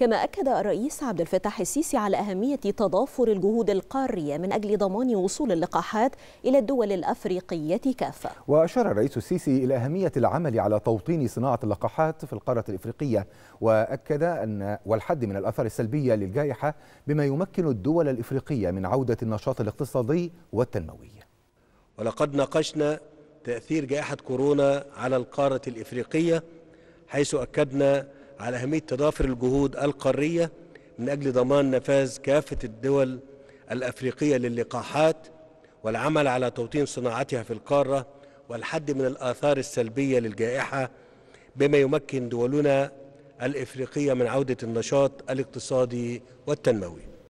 كما أكد الرئيس عبد الفتاح السيسي على أهمية تضافر الجهود القارية من أجل ضمان وصول اللقاحات إلى الدول الأفريقية كافة وأشار الرئيس السيسي إلى أهمية العمل على توطين صناعة اللقاحات في القارة الإفريقية وأكد أن والحد من الأثار السلبية للجائحة بما يمكن الدول الإفريقية من عودة النشاط الاقتصادي والتنموي ولقد ناقشنا تأثير جائحة كورونا على القارة الإفريقية حيث أكدنا على أهمية تضافر الجهود القارية من أجل ضمان نفاذ كافة الدول الأفريقية للقاحات والعمل على توطين صناعتها في القارة والحد من الآثار السلبية للجائحة بما يمكن دولنا الإفريقية من عودة النشاط الاقتصادي والتنموي